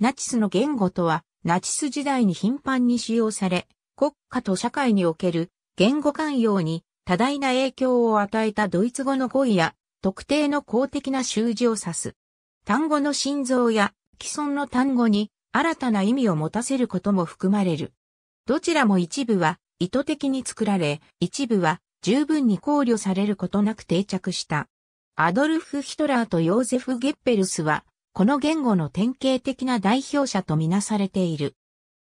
ナチスの言語とは、ナチス時代に頻繁に使用され、国家と社会における言語寛容に多大な影響を与えたドイツ語の語彙や特定の公的な習字を指す。単語の心臓や既存の単語に新たな意味を持たせることも含まれる。どちらも一部は意図的に作られ、一部は十分に考慮されることなく定着した。アドルフ・ヒトラーとヨーゼフ・ゲッペルスはこの言語の典型的な代表者とみなされている。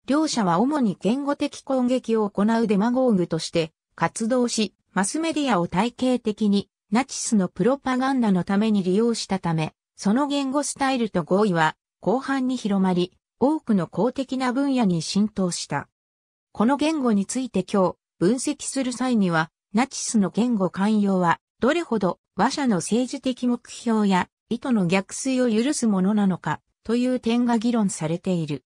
両者は主に言語的攻撃を行うデマゴーグとして活動し、マスメディアを体系的にナチスのプロパガンダのために利用したため、その言語スタイルと合意は広範に広まり、多くの公的な分野に浸透した。この言語について今日分析する際には、ナチスの言語寛容はどれほど和者の政治的目標や意図の逆水を許すものなのか、という点が議論されている。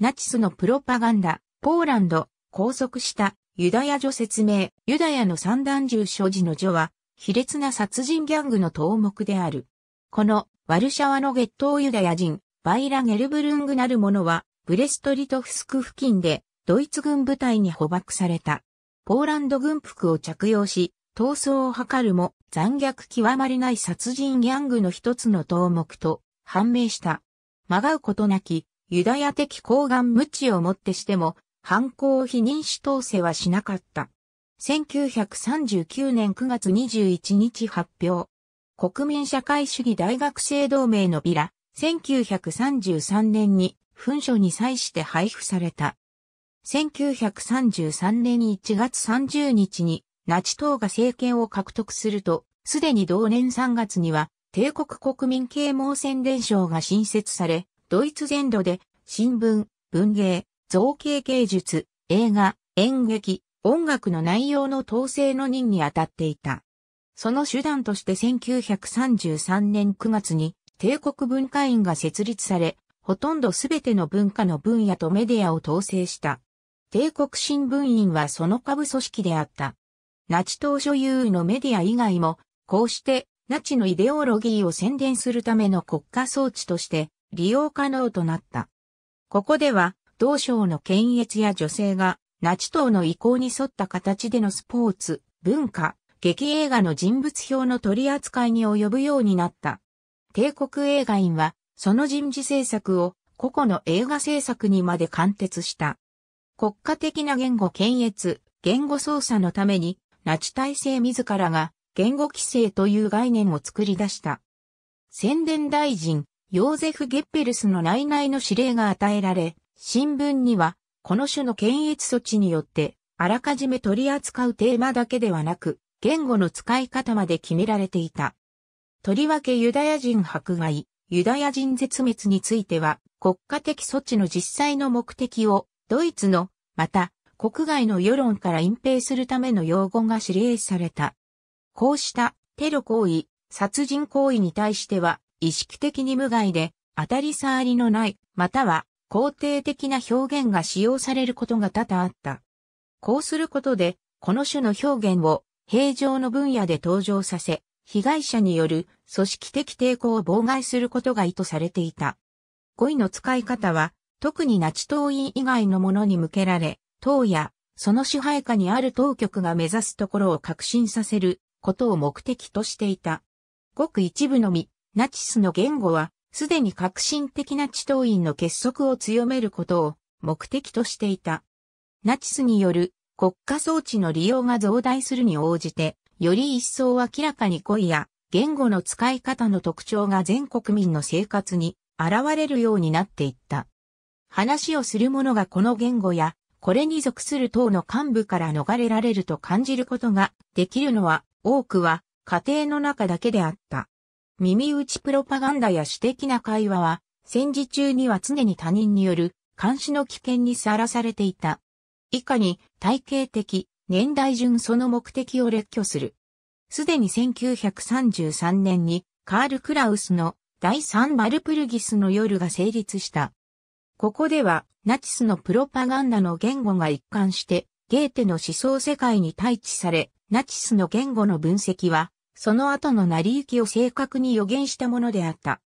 ナチスのプロパガンダ、ポーランド、拘束したユダヤ女説明、ユダヤの三段銃所持の女は、卑劣な殺人ギャングの頭目である。この、ワルシャワのゲットユダヤ人、バイラ・ゲルブルングなる者は、ブレストリトフスク付近で、ドイツ軍部隊に捕獲された。ポーランド軍服を着用し、逃走を図るも残虐極まりない殺人ギャングの一つの頭目と判明した。まがうことなき、ユダヤ的抗顔無知をもってしても、犯行を否認し通せはしなかった。1939年9月21日発表。国民社会主義大学生同盟のビラ、1933年に文書に際して配布された。1933年1月30日にナチ党が政権を獲得すると、すでに同年3月には、帝国国民啓蒙宣伝省が新設され、ドイツ全土で、新聞、文芸、造形芸術、映画、演劇、音楽の内容の統制の任に当たっていた。その手段として1933年9月に帝国文化院が設立され、ほとんどすべての文化の分野とメディアを統制した。帝国新聞院はその下部組織であった。ナチ党所有のメディア以外も、こうしてナチのイデオロギーを宣伝するための国家装置として利用可能となった。ここでは、同省の検閲や女性が、ナチ党の意向に沿った形でのスポーツ、文化、劇映画の人物表の取り扱いに及ぶようになった。帝国映画院は、その人事政策を個々の映画制作にまで貫徹した。国家的な言語検閲、言語操作のために、拉致体制自らが言語規制という概念を作り出した。宣伝大臣、ヨーゼフ・ゲッペルスの内々の指令が与えられ、新聞には、この種の検閲措置によって、あらかじめ取り扱うテーマだけではなく、言語の使い方まで決められていた。とりわけユダヤ人迫害、ユダヤ人絶滅については、国家的措置の実際の目的を、ドイツの、また、国外の世論から隠蔽するための用語が指令された。こうしたテロ行為、殺人行為に対しては意識的に無害で当たり障りのないまたは肯定的な表現が使用されることが多々あった。こうすることでこの種の表現を平常の分野で登場させ、被害者による組織的抵抗を妨害することが意図されていた。語彙の使い方は、特にナチ党員以外のものに向けられ、党やその支配下にある当局が目指すところを革新させることを目的としていた。ごく一部のみ、ナチスの言語は、すでに革新的な地頭員の結束を強めることを目的としていた。ナチスによる国家装置の利用が増大するに応じて、より一層明らかに語や言語の使い方の特徴が全国民の生活に現れるようになっていった。話をする者がこの言語やこれに属する党の幹部から逃れられると感じることができるのは、多くは家庭の中だけであった。耳打ちプロパガンダや私的な会話は、戦時中には常に他人による監視の危険にさらされていた。以下に体系的、年代順その目的を列挙する。すでに1933年にカール・クラウスの第3バルプルギスの夜が成立した。ここでは、ナチスのプロパガンダの言語が一貫して、ゲーテの思想世界に対置され、ナチスの言語の分析は、その後の成り行きを正確に予言したものであった。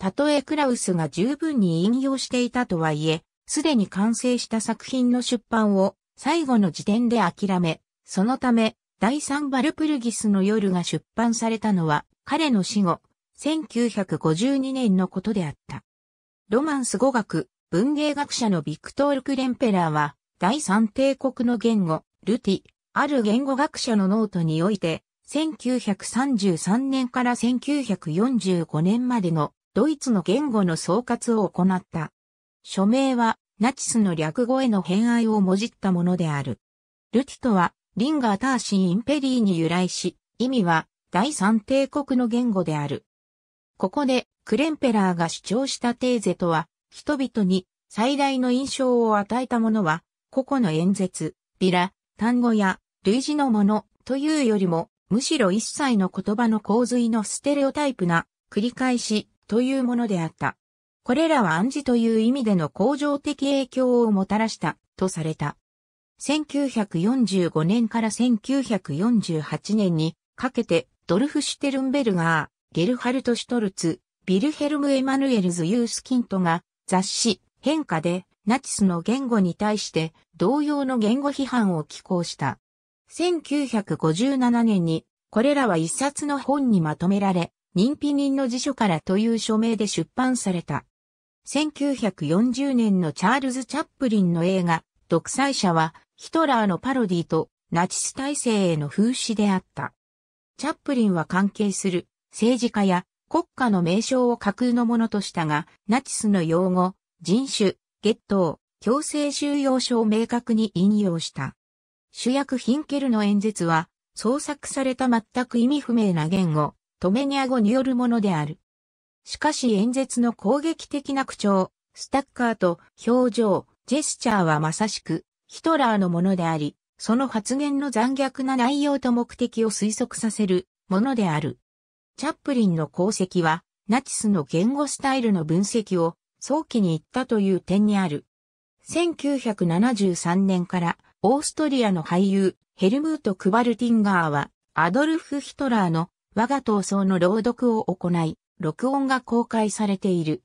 たとえクラウスが十分に引用していたとはいえ、すでに完成した作品の出版を最後の時点で諦め、そのため、第三バルプルギスの夜が出版されたのは、彼の死後、1952年のことであった。ロマンス語学、文芸学者のビクトール・クレンペラーは、第三帝国の言語、ルティ、ある言語学者のノートにおいて、1933年から1945年までのドイツの言語の総括を行った。署名はナチスの略語への偏愛をもじったものである。ルティとはリンガー・ターシン・インペリーに由来し、意味は第三帝国の言語である。ここでクレンペラーが主張したテーゼとは、人々に最大の印象を与えたものは、個々の演説、ビラ、単語や類似のものというよりも、むしろ一切の言葉の洪水のステレオタイプな繰り返しというものであった。これらは暗示という意味での向上的影響をもたらしたとされた。1945年から1948年にかけてドルフ・シュテルンベルガー、ゲルハルト・シュトルツ、ビルヘルム・エマヌエルズ・ユース・キントが雑誌変化でナチスの言語に対して同様の言語批判を寄稿した。1957年にこれらは一冊の本にまとめられ、認否人の辞書からという署名で出版された。1940年のチャールズ・チャップリンの映画、独裁者はヒトラーのパロディとナチス体制への風刺であった。チャップリンは関係する政治家や国家の名称を架空のものとしたが、ナチスの用語、人種、月頭、強制収容所を明確に引用した。主役ヒンケルの演説は、創作された全く意味不明な言語、トメニア語によるものである。しかし演説の攻撃的な口調、スタッカーと表情、ジェスチャーはまさしくヒトラーのものであり、その発言の残虐な内容と目的を推測させるものである。チャップリンの功績は、ナチスの言語スタイルの分析を早期に言ったという点にある。1973年からオーストリアの俳優ヘルムート・クバルティンガーはアドルフ・ヒトラーの我が闘争の朗読を行い、録音が公開されている。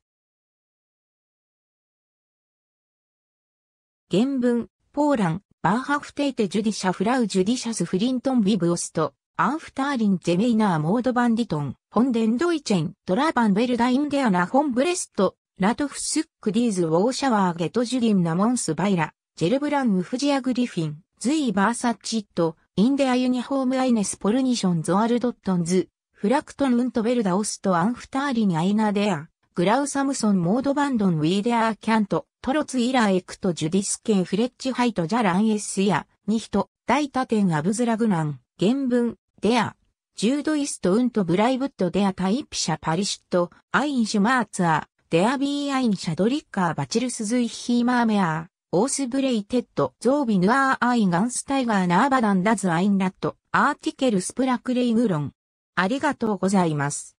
原文、ポーラン、バーハフテイテ・ジュディシャ・フラウ・ジュディシャス・フリントン・ビブオスト、アンフターリン・ゼメイナー・モード・バンディトン、ホンデン・ドイチェン、トラバン・ベルダイン・デアナ・ホン・ブレスト、ラトフスック・ディーズ・ウォーシャワー・ゲト・ジュィン・ナモンス・バイラ、ジェル・ブラン・ウフジア・グリフィン、ズイ・バーサッチット、インデア・ユニフォーム・アイネス・ポルニション・ゾアル・ドットンズ、フラクトン・ウント・ベルダ・オスト・アンフターリン・アイナ・デア、グラウ・サムソン・モード・バンドン・ウィーデアキャント、トロツ・イラ・エクト・ジュディス・ケン・フレッチ・ハイト・ジャラン・エス・シア、ニヒト、タテン・アブズラグナン。原文、デア、ジュード・イスト・ウント・ブライブット・デア・タイピシャ・パリシット、アイン・シュマーツアー、デア・ビー・アイン・シャドリッカー・バチルス・ズイ・ヒーマー・メアー、オース・ブレイ・テッド、ゾービ・ヌアー・アイ・ンガンス・タイガー・ナーバダン・ダズ・アイン・ラット、アーティケル・スプラ・クレイグロン。ありがとうございます。